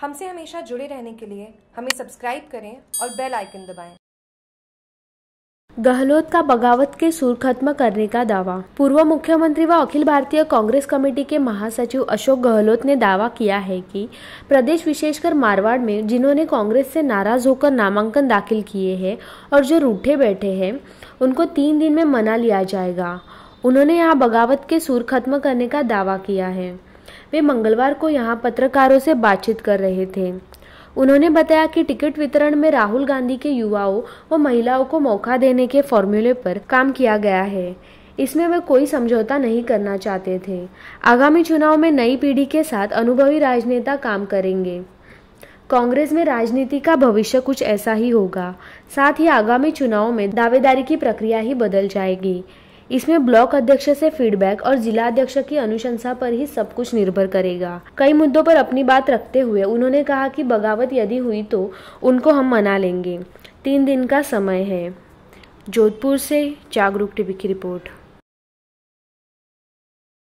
हमसे हमेशा जुड़े रहने के लिए हमें सब्सक्राइब करें और बेल आइकन दबाएं। गहलोत का बगावत के सुर खत्म करने का दावा पूर्व मुख्यमंत्री व अखिल भारतीय कांग्रेस कमेटी के महासचिव अशोक गहलोत ने दावा किया है कि प्रदेश विशेषकर मारवाड़ में जिन्होंने कांग्रेस से नाराज होकर नामांकन दाखिल किए हैं और जो रूठे बैठे हैं उनको तीन दिन में मना लिया जाएगा उन्होंने यहाँ बगावत के सुर खत्म करने का दावा किया है वे मंगलवार को यहाँ पत्रकारों से बातचीत कर रहे थे उन्होंने बताया कि टिकट वितरण में राहुल गांधी के युवाओं व महिलाओं को मौका देने के फॉर्मूले पर काम किया गया है इसमें वे कोई समझौता नहीं करना चाहते थे आगामी चुनाव में नई पीढ़ी के साथ अनुभवी राजनेता काम करेंगे कांग्रेस में राजनीति का भविष्य कुछ ऐसा ही होगा साथ ही आगामी चुनाव में दावेदारी की प्रक्रिया ही बदल जाएगी इसमें ब्लॉक अध्यक्ष से फीडबैक और जिला अध्यक्ष की अनुशंसा पर ही सब कुछ निर्भर करेगा कई मुद्दों पर अपनी बात रखते हुए उन्होंने कहा कि बगावत यदि हुई तो उनको हम मना लेंगे तीन दिन का समय है जोधपुर से जागरूक टीवी की रिपोर्ट